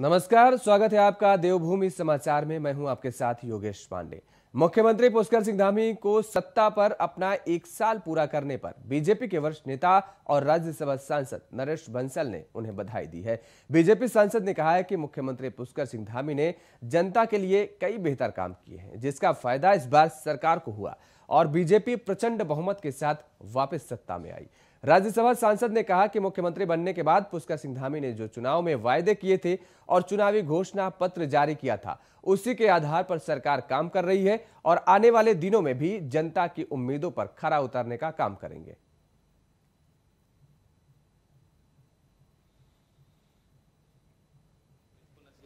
नमस्कार स्वागत है आपका देवभूमि समाचार में मैं हूं आपके साथ योगेश पांडे मुख्यमंत्री पुष्कर सिंह धामी को सत्ता पर अपना एक साल पूरा करने पर बीजेपी के वरिष्ठ नेता और राज्यसभा सांसद नरेश बंसल ने उन्हें बधाई दी है बीजेपी सांसद ने कहा है कि मुख्यमंत्री पुष्कर सिंह धामी ने जनता के लिए कई बेहतर काम किए हैं जिसका फायदा इस बार सरकार को हुआ और बीजेपी प्रचंड बहुमत के साथ वापस सत्ता में आई राज्यसभा सांसद ने कहा कि मुख्यमंत्री बनने के बाद पुष्कर सिंह धामी ने जो चुनाव में वायदे किए थे और चुनावी घोषणा पत्र जारी किया था उसी के आधार पर सरकार काम कर रही है और आने वाले दिनों में भी जनता की उम्मीदों पर खरा उतरने का काम करेंगे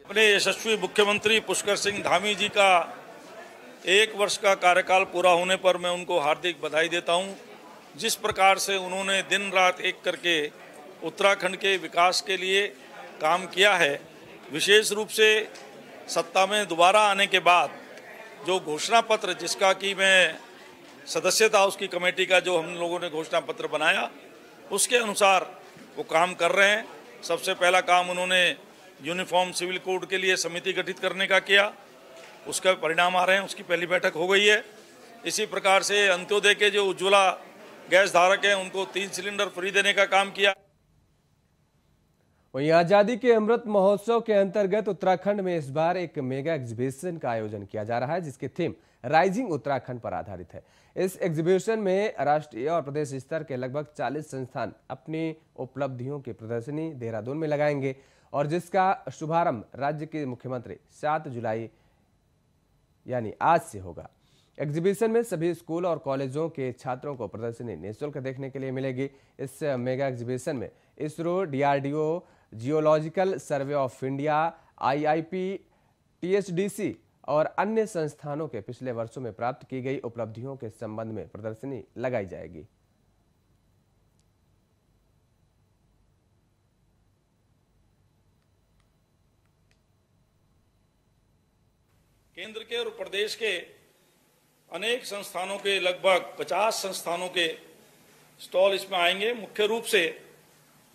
अपने यशस्वी मुख्यमंत्री पुष्कर सिंह धामी जी का एक वर्ष का कार्यकाल पूरा होने पर मैं उनको हार्दिक बधाई देता हूं जिस प्रकार से उन्होंने दिन रात एक करके उत्तराखंड के विकास के लिए काम किया है विशेष रूप से सत्ता में दोबारा आने के बाद जो घोषणा पत्र जिसका कि मैं सदस्य था उसकी कमेटी का जो हम लोगों ने घोषणा पत्र बनाया उसके अनुसार वो काम कर रहे हैं सबसे पहला काम उन्होंने यूनिफॉर्म सिविल कोड के लिए समिति गठित करने का किया उसका परिणाम आ रहे हैं उसकी पहली बैठक हो गई है इसी प्रकार से अंत्योदय के जो उज्ज्वला गैस धारक हैं उनको तीन सिलेंडर फ्री देने का काम किया वहीं आजादी के अमृत महोत्सव के अंतर्गत उत्तराखंड में इस बार एक मेगा एग्जीबिशन का आयोजन किया जा रहा है जिसकी थीम राइजिंग उत्तराखंड पर आधारित है इस एग्जीबिशन में राष्ट्रीय और प्रदेश स्तर के लगभग 40 संस्थान अपनी उपलब्धियों की प्रदर्शनी देहरादून में लगाएंगे और जिसका शुभारंभ राज्य के मुख्यमंत्री सात जुलाई यानी आज से होगा एग्जीबिशन में सभी स्कूल और कॉलेजों के छात्रों को प्रदर्शनी निःशुल्क देखने के लिए मिलेगी इस मेगा एग्जीबिशन में ISRO DRDO geological survey of India IIP TSDC और अन्य संस्थानों के पिछले वर्षों में प्राप्त की गई उपलब्धियों के संबंध में प्रदर्शनी लगाई जाएगी केंद्र के और प्रदेश के अनेक संस्थानों के लगभग 50 संस्थानों के स्टॉल इसमें आएंगे मुख्य रूप से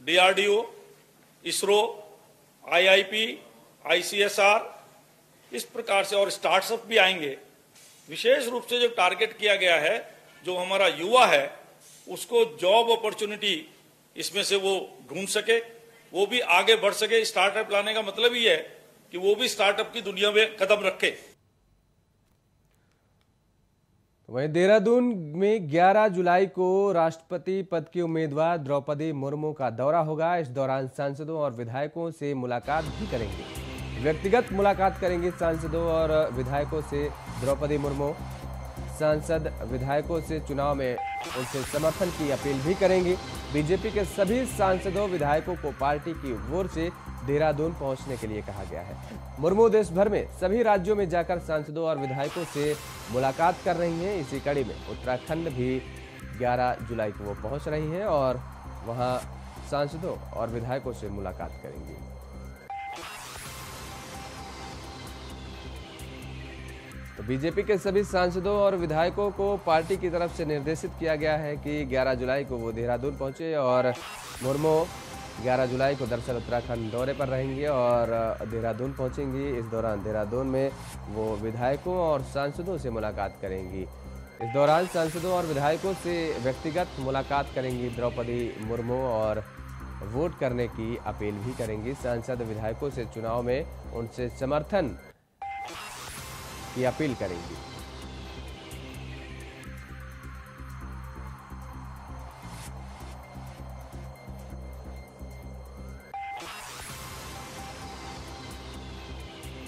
डीआरडीओ इसरो आईआईपी आईसीएसआर इस प्रकार से और स्टार्टअप भी आएंगे विशेष रूप से जो टारगेट किया गया है जो हमारा युवा है उसको जॉब अपॉर्चुनिटी इसमें से वो ढूंढ सके वो भी आगे बढ़ सके स्टार्टअप लाने का मतलब ही है कि वो भी स्टार्टअप की दुनिया में कदम रखे वहीं देहरादून में 11 जुलाई को राष्ट्रपति पद के उम्मीदवार द्रौपदी मुर्मू का दौरा होगा इस दौरान सांसदों और विधायकों से मुलाकात भी करेंगे व्यक्तिगत मुलाकात करेंगे सांसदों और विधायकों से द्रौपदी मुर्मू सांसद विधायकों से चुनाव में उनसे समर्थन की अपील भी करेंगी बीजेपी के सभी सांसदों विधायकों को पार्टी की ओर से देहरादून पहुंचने के लिए कहा गया है मुर्मू देश भर में सभी राज्यों में जाकर सांसदों और विधायकों से मुलाकात कर रही हैं इसी कड़ी में उत्तराखंड भी 11 जुलाई को वो पहुंच रही हैं और वहां सांसदों और विधायकों से मुलाकात करेंगी बीजेपी के सभी सांसदों और विधायकों को पार्टी की तरफ से निर्देशित किया गया है कि 11 जुलाई को वो देहरादून पहुंचे और मुर्मू 11 जुलाई को दरअसल उत्तराखंड दौरे पर रहेंगे और देहरादून पहुंचेंगी इस दौरान देहरादून में वो विधायकों और सांसदों से मुलाकात करेंगी इस दौरान सांसदों और विधायकों से व्यक्तिगत मुलाकात करेंगी द्रौपदी मुर्मू और वोट करने की अपील भी करेंगी सांसद विधायकों से चुनाव में उनसे समर्थन की अपील करेगी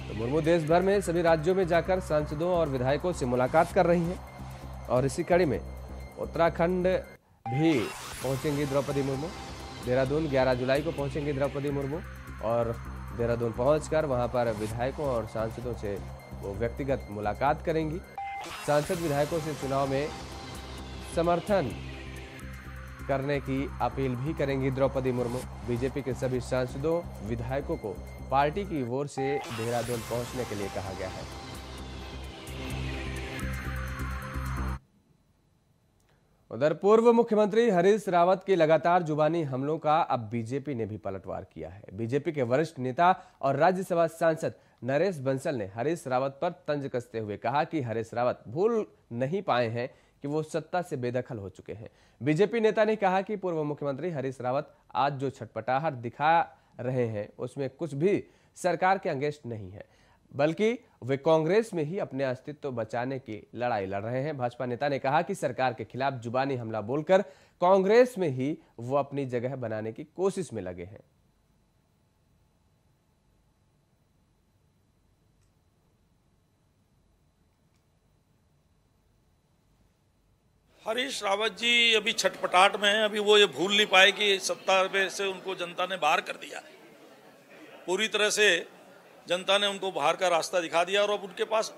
तो मुर्मू देश भर में सभी राज्यों में जाकर सांसदों और विधायकों से मुलाकात कर रही हैं और इसी कड़ी में उत्तराखंड भी पहुंचेंगी द्रौपदी मुर्मू देहरादून 11 जुलाई को पहुंचेंगी द्रौपदी मुर्मू और देहरादून पहुंचकर वहां पर विधायकों और सांसदों से वो व्यक्तिगत मुलाकात करेंगी सांसद विधायकों से चुनाव में समर्थन करने की अपील भी करेंगी द्रौपदी मुर्मू बीजेपी के सभी सांसदों विधायकों को पार्टी की ओर से देहरादून पहुंचने के लिए कहा गया है उधर पूर्व मुख्यमंत्री हरीश रावत के लगातार जुबानी हमलों का अब बीजेपी ने भी पलटवार किया है बीजेपी के वरिष्ठ नेता और राज्यसभा सांसद नरेश बंसल ने हरीश रावत पर तंज कसते हुए कहा कि हरीश रावत भूल नहीं पाए हैं कि वो सत्ता से बेदखल हो चुके हैं बीजेपी नेता ने कहा कि पूर्व मुख्यमंत्री हरीश रावत आज जो छटपटाहट दिखा रहे हैं उसमें कुछ भी सरकार के अंगेस्ट नहीं है बल्कि वे कांग्रेस में ही अपने अस्तित्व बचाने की लड़ाई लड़ रहे हैं भाजपा नेता ने कहा कि सरकार के खिलाफ जुबानी हमला बोलकर कांग्रेस में ही वो अपनी जगह बनाने की कोशिश में लगे हैं हरीश रावत जी अभी छटपटाट में हैं अभी वो ये भूल नहीं पाए कि सत्ता में से उनको जनता ने बाहर कर दिया पूरी तरह से जनता ने उनको बाहर का रास्ता दिखा दिया और अब उनके पास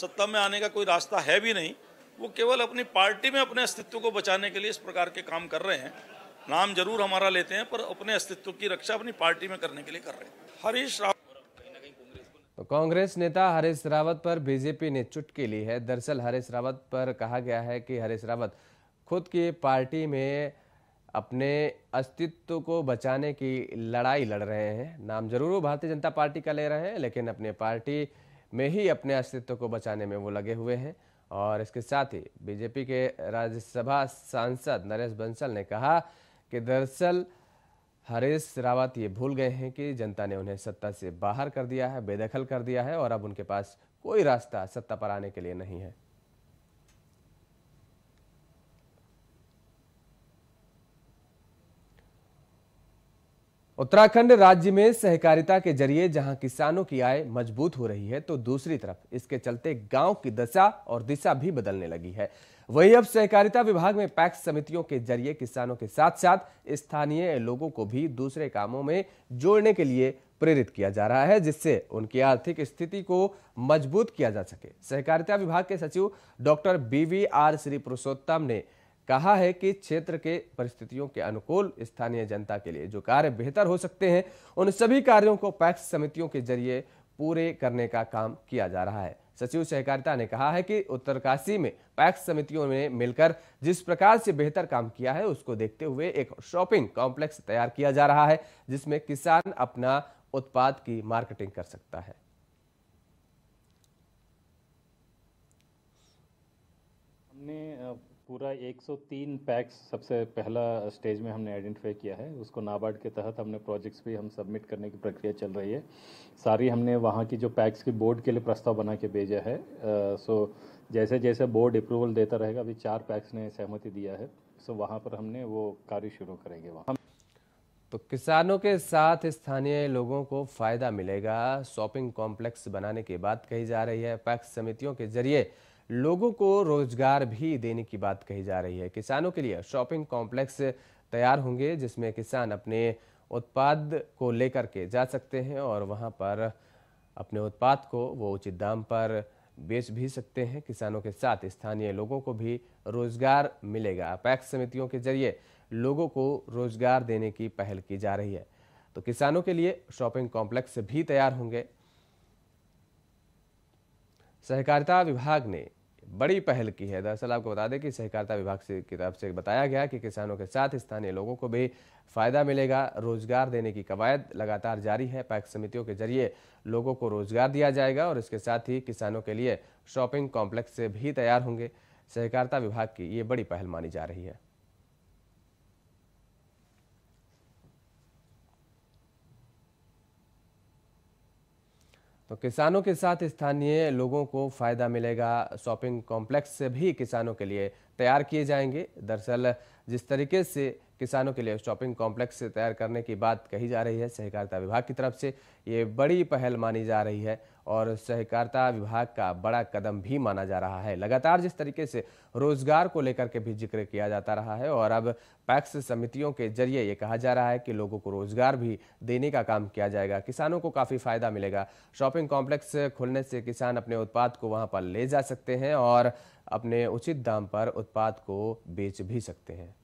सत्ता में आने का कोई रास्ता है भी नहीं वो केवल अपनी पार्टी में अपने अस्तित्व को बचाने के लिए इस प्रकार के काम कर रहे हैं नाम जरूर हमारा लेते हैं पर अपने अस्तित्व की रक्षा अपनी पार्टी में करने के लिए कर रहे हैं हरीश रावत तो कांग्रेस नेता हरीश रावत पर बीजेपी ने चुटकी ली है दरअसल हरीश रावत पर कहा गया है कि हरीश रावत खुद की पार्टी में अपने अस्तित्व को बचाने की लड़ाई लड़ रहे हैं नाम जरूर भारतीय जनता पार्टी का ले रहे हैं लेकिन अपने पार्टी में ही अपने अस्तित्व को बचाने में वो लगे हुए हैं और इसके साथ ही बीजेपी के राज्यसभा सांसद नरेश बंसल ने कहा कि दरअसल हरीश रावत ये भूल गए हैं कि जनता ने उन्हें सत्ता से बाहर कर दिया है बेदखल कर दिया है और अब उनके पास कोई रास्ता सत्ता पर आने के लिए नहीं है उत्तराखंड राज्य में सहकारिता के जरिए जहां किसानों की आय मजबूत हो रही है तो दूसरी तरफ इसके चलते गांव की दशा और दिशा भी बदलने लगी है वहीं अब सहकारिता विभाग में पैक्स समितियों के जरिए किसानों के साथ साथ स्थानीय लोगों को भी दूसरे कामों में जोड़ने के लिए प्रेरित किया जा रहा है जिससे उनकी आर्थिक स्थिति को मजबूत किया जा सके सहकारिता विभाग के सचिव doctor V R Shri Purushottam ने कहा है कि क्षेत्र के परिस्थितियों के अनुकूल स्थानीय जनता के लिए जो कार्य बेहतर हो सकते हैं उन सभी कार्यों को पैक्स समितियों के जरिए पूरे करने का काम किया जा रहा है सचिव सहकारिता ने कहा है कि उत्तरकाशी में पैक्स समितियों ने मिलकर जिस प्रकार से बेहतर काम किया है उसको देखते हुए एक शॉपिंग कॉम्प्लेक्स तैयार किया जा रहा है जिसमें किसान अपना उत्पाद की मार्केटिंग कर सकता है पूरा 103 पैक्स सबसे पहला स्टेज में हमने आइडेंटिफाई किया है उसको नाबार्ड के तहत हमने प्रोजेक्ट्स भी हम सबमिट करने की प्रक्रिया चल रही है सारी हमने वहाँ की जो पैक्स की बोर्ड के लिए प्रस्ताव बना के भेजा है सो जैसे जैसे बोर्ड अप्रूवल देता रहेगा अभी चार पैक्स ने सहमति दिया है सो वहाँ पर हमने वो कार्य शुरू करेंगे वहाँ तो किसानों के साथ स्थानीय लोगों को फ़ायदा मिलेगा शॉपिंग कॉम्प्लेक्स बनाने की बात कही जा रही है पैक्स समितियों के जरिए लोगों को रोजगार भी देने की बात कही जा रही है किसानों के लिए शॉपिंग कॉम्प्लेक्स तैयार होंगे जिसमें किसान अपने उत्पाद को लेकर के जा सकते हैं और वहां पर अपने उत्पाद को वो उचित दाम पर बेच भी सकते हैं किसानों के साथ स्थानीय लोगों को भी रोजगार मिलेगा पैक्स समितियों के जरिए लोगों को रोजगार देने की पहल की जा रही है तो किसानों के लिए शॉपिंग कॉम्प्लेक्स भी तैयार होंगे सहकारिता विभाग ने बड़ी पहल की है दरअसल आपको बता दें कि सहकारिता विभाग से की तरफ से बताया गया कि किसानों के साथ स्थानीय लोगों को भी फायदा मिलेगा रोजगार देने की कवायद लगातार जारी है पैक समितियों के जरिए लोगों को रोजगार दिया जाएगा और इसके साथ ही किसानों के लिए शॉपिंग कॉम्प्लेक्स भी तैयार होंगे सहकारिता विभाग की ये बड़ी पहल मानी जा रही है तो किसानों के साथ स्थानीय लोगों को फायदा मिलेगा शॉपिंग कॉम्प्लेक्स भी किसानों के लिए तैयार किए जाएंगे दरअसल जिस तरीके से किसानों के लिए शॉपिंग कॉम्प्लेक्स तैयार करने की बात कही जा रही है सहकारिता विभाग की तरफ से ये बड़ी पहल मानी जा रही है और सहकारिता विभाग का बड़ा कदम भी माना जा रहा है लगातार जिस तरीके से रोजगार को लेकर के भी जिक्र किया जाता रहा है और अब पैक्स समितियों के जरिए ये कहा जा रहा है कि लोगों को रोजगार भी देने का काम किया जाएगा किसानों को काफ़ी फायदा मिलेगा शॉपिंग कॉम्प्लेक्स खुलने से किसान अपने उत्पाद को वहाँ पर ले जा सकते हैं और अपने उचित दाम पर उत्पाद को बेच भी सकते हैं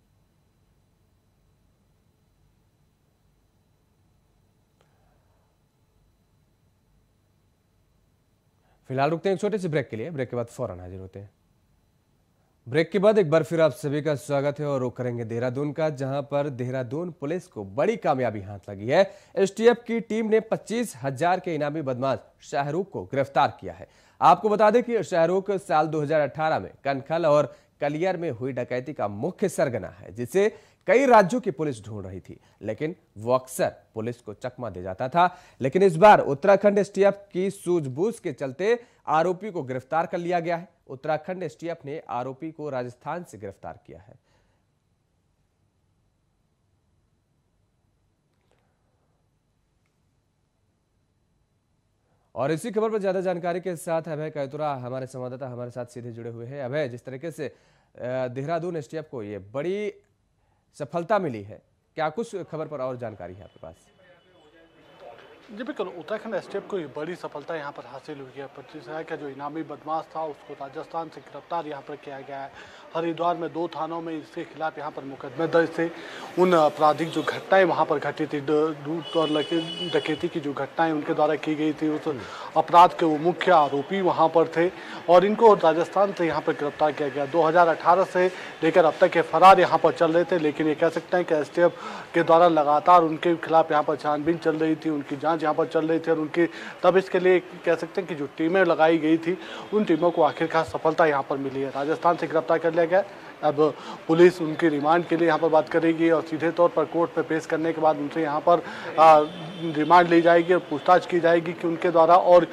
फिलहाल रुकते हैं एक छोटे से ब्रेक के लिए ब्रेक के बाद फौरन हाजिर होते हैं ब्रेक के बाद एक बार फिर आप सभी का स्वागत है और रोक करेंगे देहरादून का जहां पर देहरादून पुलिस को बड़ी कामयाबी हाथ लगी है एसटीएफ की टीम ने पच्चीस हजार के इनामी बदमाश शाहरुख को गिरफ्तार किया है आपको बता दें कि शाहरुख साल 2018 में कनखल और कलियर में हुई डकैती का मुख्य सरगना है जिसे कई राज्यों की पुलिस ढूंढ रही थी लेकिन वो अक्सर पुलिस को चकमा दे जाता था लेकिन इस बार उत्तराखंड एसटीएफ की सूझबूझ के चलते आरोपी को गिरफ्तार कर लिया गया है उत्तराखंड एसटीएफ ने आरोपी को राजस्थान से गिरफ्तार किया है और इसी खबर पर ज्यादा जानकारी के साथ अभय कैतुरा हमारे संवाददाता हमारे साथ सीधे जुड़े हुए हैं अभय जिस तरीके से देहरादून एसटीएफ को ये बड़ी सफलता मिली है क्या कुछ खबर पर और जानकारी है आपके पास जी बिल्कुल उत्तराखंड एसटीएफ को बड़ी सफलता यहाँ पर हासिल हुई है पच्चीस का जो इनामी बदमाश था उसको राजस्थान से गिरफ्तार यहाँ पर किया गया है हरिद्वार में दो थानों में इसके खिलाफ यहाँ पर मुकदमे दर्ज थे उन आपराधिक जो घटनाएं वहाँ पर घटी थी लूट और डकैती की जो घटनाएं उनके द्वारा की गई थी उस हम्म। अपराध के वो मुख्य आरोपी वहाँ पर थे और इनको राजस्थान से यहाँ पर गिरफ्तार किया गया 2018 से लेकर अब तक ये फरार यहाँ पर चल रहे थे लेकिन ये कह सकते हैं कि एस के द्वारा लगातार उनके खिलाफ यहाँ पर छानबीन चल रही थी उनकी जाँच यहाँ पर चल रही थी और उनकी तब इसके लिए कह सकते हैं कि जो टीमें लगाई गई थी उन टीमों को आखिरकार सफलता यहाँ पर मिली है राजस्थान से गिरफ्तार कर लिया गया अब पुलिस उनकी रिमांड के लिए यहाँ पर बात करेगी और सीधे तौर पर कोर्ट में पेश करने के बाद उनसे यहाँ पर रिमांड ली जाएगी और पूछताछ की जाएगी कि उनके द्वारा और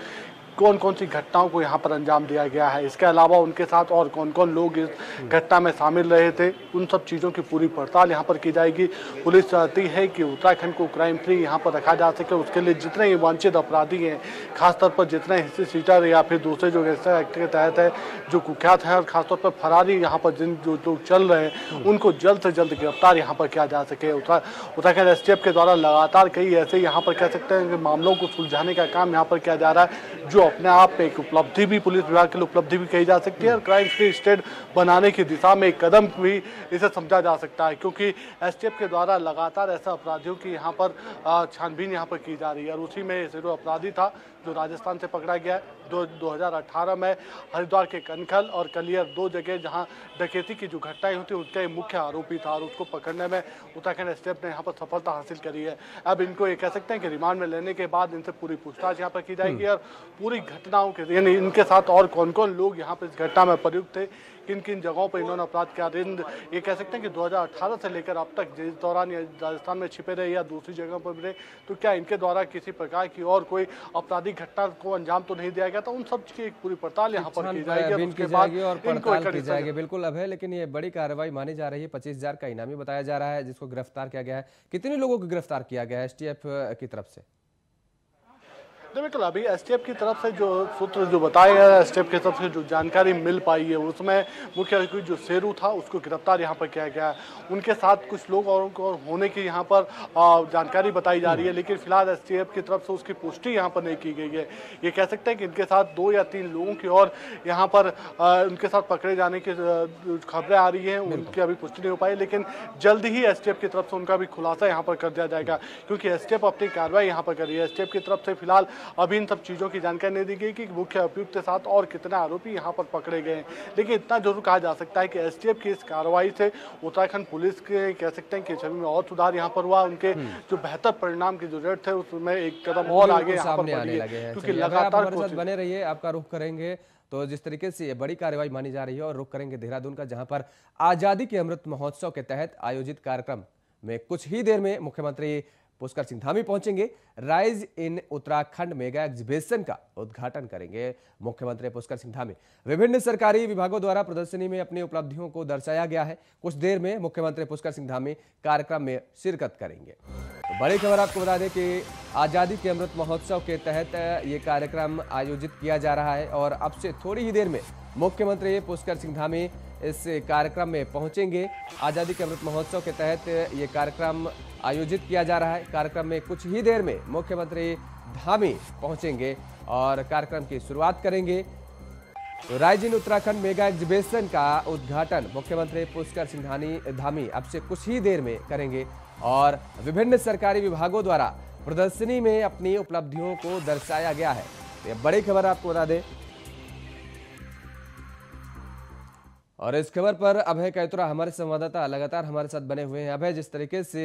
कौन कौन सी घटनाओं को यहाँ पर अंजाम दिया गया है इसके अलावा उनके साथ और कौन कौन लोग इस घटना में शामिल रहे थे उन सब चीज़ों की पूरी पड़ताल यहाँ पर की जाएगी पुलिस चाहती है कि उत्तराखंड को क्राइम फ्री यहाँ पर रखा जा सके उसके लिए जितने ही वांछित अपराधी हैं खासतौर पर जितने हिस्से सीटर या फिर दूसरे जो गैंगस्टर एक्ट के तहत है जो कुख्यात है और खासतौर पर फरारी यहाँ पर जिन जो लोग चल रहे हैं उनको जल्द से जल्द गिरफ्तार यहाँ पर किया जा सके उत्तराखंड एस के द्वारा लगातार कई ऐसे यहाँ पर कह सकते हैं कि मामलों को सुलझाने का काम यहाँ पर किया जा रहा है जो अपने आप में एक उपलब्धि भी पुलिस विभाग के लिए उपलब्धि भी कही जा सकती है और क्राइम फ्री स्टेट बनाने की दिशा में एक कदम भी इसे समझा जा सकता है क्योंकि एस के द्वारा लगातार ऐसा अपराधियों की यहाँ पर छानबीन यहाँ पर की जा रही है और उसी में जो अपराधी था जो राजस्थान से पकड़ा गया है दो 2018 में हरिद्वार के कनखल और कलियर दो जगह जहां डकैती की जो घटनाएं होती थी उसका मुख्य आरोपी था और उसको पकड़ने में उत्तराखंड एस ने यहाँ पर सफलता हासिल करी है अब इनको ये कह सकते हैं कि रिमांड में लेने के बाद इनसे पूरी पूछताछ यहाँ पर की जाएगी हम्म। और पूरी घटनाओं के यानी इनके साथ और कौन कौन लोग यहाँ पर इस घटना में प्रयुक्त थे किन किन जगहों पर इन्होंने अपराध किया रिंद ये कह सकते हैं कि 2018 से लेकर अब तक जिस दौरान ये राजस्थान में छिपे रहे या दूसरी जगह पर रहे तो क्या इनके द्वारा किसी प्रकार की और कोई आपराधिक घटना को अंजाम तो नहीं दिया गया था उन सब की एक पूरी पड़ताल यहाँ पर की जाएगी और जाएगी बिल्कुल अब है लेकिन ये बड़ी कार्रवाई मानी जा रही है पच्चीस का इनामी बताया जा रहा है जिसको गिरफ्तार किया गया है कितने लोगों को गिरफ्तार किया गया है एस की तरफ से बिल्कुल अभी एफ की तरफ से जो सूत्र जो बताया गया एफ की तरफ से जो जानकारी मिल पाई है उसमें मुख्य आरोपी जो शेरू था उसको गिरफ्तार यहाँ पर किया गया है उनके साथ कुछ लोग और उनको होने की यहाँ पर जानकारी बताई जा रही है लेकिन फिलहाल एफ की तरफ से उसकी पुष्टि यहाँ पर नहीं की गई है ये कह सकते हैं कि इनके साथ दो या तीन लोगों की और यहाँ पर उनके साथ पकड़े जाने की खबरें आ रही हैं उनकी अभी पुष्टि नहीं हो पाई लेकिन जल्द ही एफ की तरफ से उनका भी खुलासा यहाँ पर कर दिया जाएगा क्योंकि एफ अपनी कार्रवाई यहाँ पर कर रही है एफ की तरफ से फिलहाल अभी इन सब चीज़ों की जानकारी नहीं दी गई कि मुख्य अभियुक्त के साथ और कितने आरोपी यहाँ पर पकड़े गए हैं लेकिन इतना जरूर कहा जा सकता है कि एस की इस कार्रवाई से उत्तराखंड पुलिस के कह सकते हैं कि छवि में और सुधार यहाँ पर हुआ उनके हम्म। जो बेहतर परिणाम की जरूरत थे उसमें एक कदम और आगे सामने आने लगे हैं क्योंकि लगातार बने रहिए आपका रुख करेंगे तो जिस तरीके से ये बड़ी कार्यवाही मानी जा रही है और रुख करेंगे देहरादून का जहां पर आजादी के अमृत महोत्सव के तहत आयोजित कार्यक्रम में कुछ ही देर में मुख्यमंत्री पुष्कर सिंह धामी पहुंचेंगे rise in Uttarakhand mega exhibition का उद्घाटन करेंगे मुख्यमंत्री पुष्कर सिंह धामी विभिन्न सरकारी विभागों द्वारा प्रदर्शनी में अपनी उपलब्धियों को दर्शाया गया है कुछ देर में मुख्यमंत्री पुष्कर सिंह धामी कार्यक्रम में शिरकत करेंगे तो बड़ी खबर आपको बता दें कि आज़ादी के अमृत महोत्सव के तहत ये कार्यक्रम आयोजित किया जा रहा है और अब से थोड़ी ही देर में मुख्यमंत्री पुष्कर सिंह धामी इस कार्यक्रम में पहुंचेंगे आज़ादी के अमृत महोत्सव के तहत ये कार्यक्रम आयोजित किया जा रहा है कार्यक्रम में कुछ ही देर में मुख्यमंत्री धामी पहुंचेंगे और कार्यक्रम की शुरुआत करेंगे तो रायजीन उत्तराखंड मेगा एग्जिबिशन का उद्घाटन मुख्यमंत्री पुष्कर सिंघानी धामी अब से कुछ ही देर में करेंगे और विभिन्न सरकारी विभागों द्वारा प्रदर्शनी में अपनी उपलब्धियों को दर्शाया गया है ये बड़ी खबर आपको बता दें और इस खबर पर अभय कैतुरा हमारे संवाददाता लगातार हमारे साथ बने हुए हैं अभय जिस तरीके से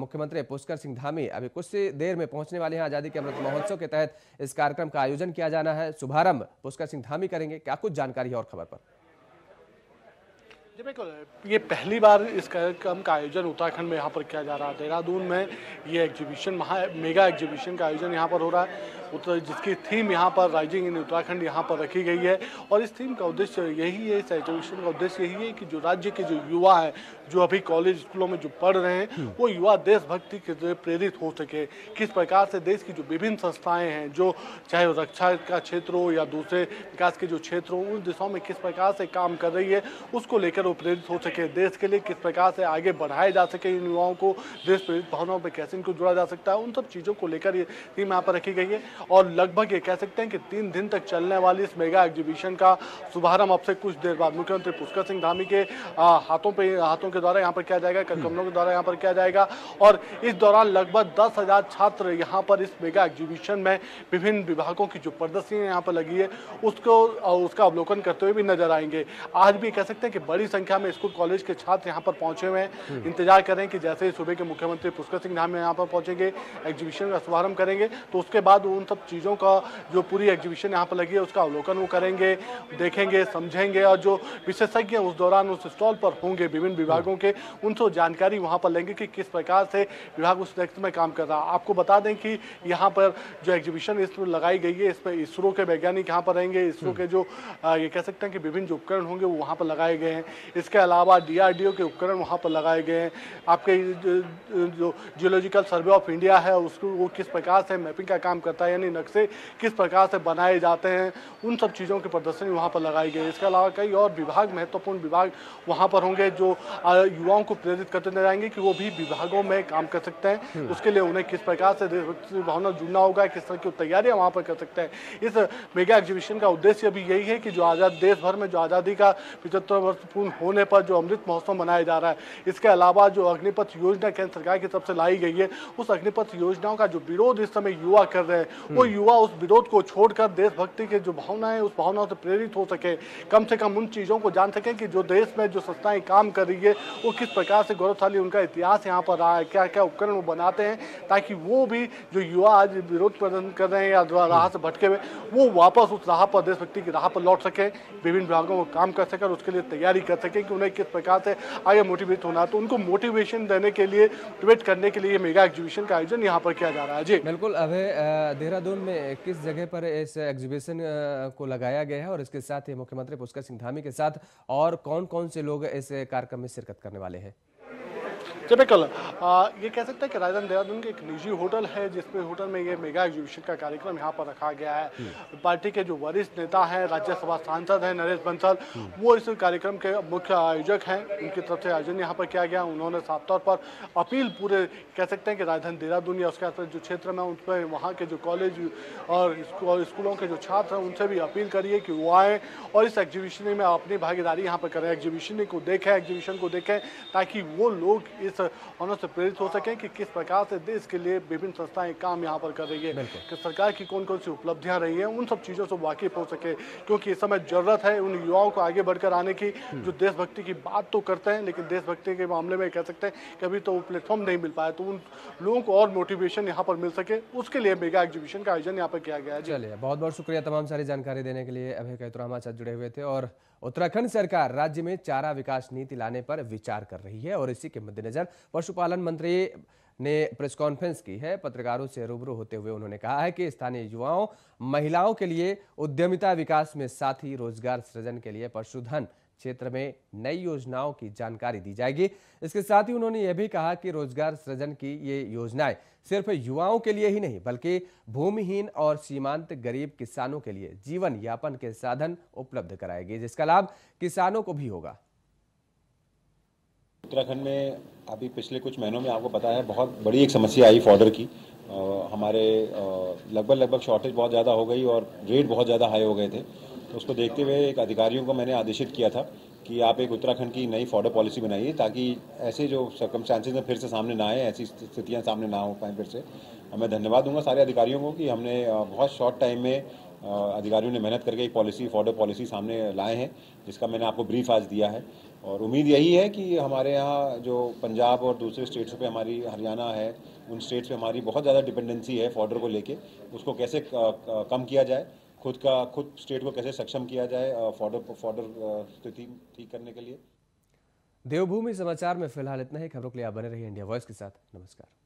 मुख्यमंत्री पुष्कर सिंह धामी अभी कुछ देर में पहुंचने वाले हैं आजादी के अमृत महोत्सव के तहत इस कार्यक्रम का आयोजन किया जाना है शुभारंभ पुष्कर सिंह धामी करेंगे क्या कुछ जानकारी है और खबर पर बिल्कुल ये पहली बार इस कार्यक्रम का आयोजन उत्तराखंड में यहाँ पर किया जा रहा है देहरादून में ये एग्जीबिशन महा मेगा एग्जीबिशन का आयोजन यहाँ पर हो रहा है उत्तर जिसकी थीम यहाँ पर राइजिंग इन उत्तराखंड यहाँ पर रखी गई है और इस थीम का उद्देश्य यही है इस एजुकेशन का उद्देश्य यही है कि जो राज्य के जो युवा हैं जो अभी कॉलेज स्कूलों में जो पढ़ रहे हैं हम्म। वो युवा देशभक्ति के प्रेरित हो सके किस प्रकार से देश की जो विभिन्न संस्थाएँ हैं जो चाहे रक्षा का क्षेत्र हो या दूसरे विकास के जो क्षेत्र हो उन दिशाओं में किस प्रकार से काम कर रही है उसको लेकर वो प्रेरित हो सके देश के लिए किस प्रकार से आगे बढ़ाया जा सके इन युवाओं को देश प्रेरित भावनाओं पर कैसे इनको जोड़ा जा सकता है उन सब चीज़ों को लेकर ये थीम यहाँ पर रखी गई है और लगभग ये कह सकते हैं कि तीन दिन तक चलने वाली इस मेगा एग्जीबिशन का शुभारंभ अब से कुछ देर बाद मुख्यमंत्री पुष्कर सिंह धामी के हाथों पे हाथों के द्वारा यहाँ पर किया जाएगा कमलों के द्वारा यहाँ पर किया जाएगा और इस दौरान लगभग दस हज़ार छात्र यहाँ पर इस मेगा एग्जीबिशन में विभिन्न विभागों की जो प्रदर्शनी यहाँ पर लगी है उसको उसका अवलोकन करते हुए भी नजर आएंगे आज भी कह सकते हैं कि बड़ी संख्या में स्कूल कॉलेज के छात्र यहाँ पर पहुंचे हुए हैं हम्म। इंतजार करें कि जैसे ही सुबह के मुख्यमंत्री पुष्कर सिंह धामी यहाँ पर पहुंचेंगे एग्जीबिशन का शुभारंभ करेंगे तो उसके बाद उन सब चीज़ों का जो पूरी एग्जीबिशन यहाँ पर लगी है उसका अवलोकन वो करेंगे देखेंगे समझेंगे और जो विशेषज्ञ उस दौरान उस स्टॉल पर होंगे विभिन्न विभागों के उनसे जानकारी वहाँ पर लेंगे कि किस प्रकार से विभाग उस नेक्स्ट में काम कर रहा है आपको बता दें कि यहाँ पर जो एग्जीबिशन इसमें लगाई गई है इसमें इसरो के वैज्ञानिक यहाँ पर रहेंगे इसरो के जो ये कह सकते हैं कि विभिन्न जो उपकरण होंगे वो वहाँ पर लगाए गए हैं इसके अलावा डी के उपकरण वहाँ पर लगाए गए हैं आपके जो जियोलॉजिकल सर्वे ऑफ इंडिया है उसको वो किस प्रकार से मैपिंग का काम करता है डिजाइनिंग नक्शे किस प्रकार से बनाए जाते हैं उन सब चीज़ों की प्रदर्शनी वहाँ पर लगाई गई इसके अलावा कई और विभाग महत्वपूर्ण विभाग वहाँ पर होंगे जो युवाओं को प्रेरित करते नजर आएंगे कि वो भी विभागों में काम कर सकते हैं हम्म। उसके लिए उन्हें किस प्रकार से भावना जुड़ना होगा किस तरह की तैयारियाँ वहाँ पर कर सकते हैं इस मेगा एग्जीबिशन का उद्देश्य भी यही है कि जो आज़ाद देश भर में जो आज़ादी का पिछहत्तर वर्ष पूर्ण होने पर जो अमृत महोत्सव मनाया जा रहा है इसके अलावा जो अग्निपथ योजना केंद्र सरकार की तरफ से लाई गई है उस अग्निपथ योजनाओं का जो विरोध इस समय युवा कर रहे हैं वो युवा उस विरोध को छोड़कर देशभक्ति के जो भावना है उस भावना से प्रेरित हो सके कम से कम उन चीज़ों को जान सकें कि जो देश में जो संस्थाएं काम कर रही है वो किस प्रकार से गौरवशाली उनका इतिहास यहाँ पर रहा है क्या क्या उपकरण वो बनाते हैं ताकि वो भी जो युवा आज विरोध प्रदर्शन कर रहे हैं या राह से भटके हुए वो वापस उस राह पर देशभक्ति की राह पर लौट सके विभिन्न विभागों में काम कर सके और उसके लिए तैयारी कर सके कि उन्हें किस प्रकार से आगे मोटिवेट होना तो उनको मोटिवेशन देने के लिए ट्वेट करने के लिए मेगा एग्जीबिशन का आयोजन यहाँ पर किया जा रहा है जी बिल्कुल अभी देहरादून में किस जगह पर इस एग्जीबिशन को लगाया गया है और इसके साथ ही मुख्यमंत्री पुष्कर सिंह धामी के साथ और कौन कौन से लोग इस कार्यक्रम में शिरकत करने वाले हैं टिपिकल uh, ये कह सकते हैं कि राजधानी देहरादून के एक निजी होटल है जिसमें होटल में ये मेगा एग्जीबिशन का कार्यक्रम यहाँ पर रखा गया है हम्म। पार्टी के जो वरिष्ठ नेता हैं राज्यसभा सांसद हैं नरेश बंसल हम्म। वो इस कार्यक्रम के मुख्य आयोजक हैं उनकी तरफ से आयोजन यहाँ पर किया गया उन्होंने साफ तौर पर अपील पूरे कह सकते हैं कि राजधानी देहरादून या उसके आसपास जो क्षेत्र में उनमें वहाँ के जो कॉलेज और स्कूलों के जो छात्र हैं उनसे भी अपील करिए कि वो आएँ और इस एग्जीबिशन में अपनी भागीदारी यहाँ पर करें एग्जीबिशन को देखें एग्जीबिशन को देखें ताकि वो लोग इस इस ऑनर से प्रेरित हो सकें कि किस प्रकार से देश के लिए विभिन्न संस्थाएं काम यहाँ पर कर रही है कि सरकार की कौन कौन सी उपलब्धियाँ रही हैं उन सब चीज़ों से वाकिफ हो सके क्योंकि इस समय ज़रूरत है उन युवाओं को आगे बढ़कर आने की हम्म। जो देशभक्ति की बात तो करते हैं लेकिन देशभक्ति के मामले में कह सकते हैं कि अभी तो प्लेटफॉर्म नहीं मिल पाया तो उन लोगों को और मोटिवेशन यहाँ पर मिल सके उसके लिए मेगा एग्जीबिशन का आयोजन यहाँ पर किया गया है चलिए बहुत बहुत शुक्रिया तमाम सारी जानकारी देने के लिए अभय कैतुरामा साथ जुड़े हुए थे और उत्तराखंड सरकार राज्य में चारा विकास नीति लाने पर विचार कर रही है और इसी के मद्देनजर पशुपालन मंत्री ने प्रेस कॉन्फ्रेंस की है पत्रकारों से रूबरू होते हुए उन्होंने कहा है कि स्थानीय युवाओं महिलाओं के लिए उद्यमिता विकास में साथ ही रोजगार सृजन के लिए पशुधन क्षेत्र में नई योजनाओं की जानकारी दी जाएगी इसके साथ ही उन्होंने यह भी कहा कि रोजगार सृजन की ये योजनाएं सिर्फ युवाओं के लिए ही नहीं बल्कि भूमिहीन और सीमांत गरीब किसानों के लिए जीवन यापन के साधन उपलब्ध कराएगी जिसका लाभ किसानों को भी होगा उत्तराखंड में अभी पिछले कुछ महीनों में आपको पता है बहुत बड़ी एक समस्या आई फॉर्डर की आ, हमारे लगभग लगभग शॉर्टेज बहुत ज़्यादा हो गई और रेट बहुत ज़्यादा हाई हो गए थे तो उसको देखते हुए एक अधिकारियों को मैंने आदेशित किया था कि आप एक उत्तराखंड की नई फॉर्डर पॉलिसी बनाइए ताकि ऐसे जो सरकम चांसेज फिर से सामने ना आए ऐसी स्थितियाँ सामने ना हो पाएँ फिर से मैं धन्यवाद दूंगा सारे अधिकारियों को कि हमने बहुत शॉर्ट टाइम में अधिकारियों ने मेहनत करके एक पॉलिसी फॉर्डर पॉलिसी सामने लाए हैं जिसका मैंने आपको ब्रीफ आज दिया है और उम्मीद यही है कि हमारे यहाँ जो पंजाब और दूसरे स्टेट्स पे हमारी हरियाणा है उन स्टेट्स पे हमारी बहुत ज़्यादा डिपेंडेंसी है फॉर्डर को लेके उसको कैसे कम किया जाए खुद का खुद स्टेट को कैसे सक्षम किया जाए फॉर्डर फॉर्डर स्थिति ठीक करने के लिए देवभूमि समाचार में फिलहाल इतना ही खबरों के लिए आप बने रहिए इंडिया वॉइस के साथ नमस्कार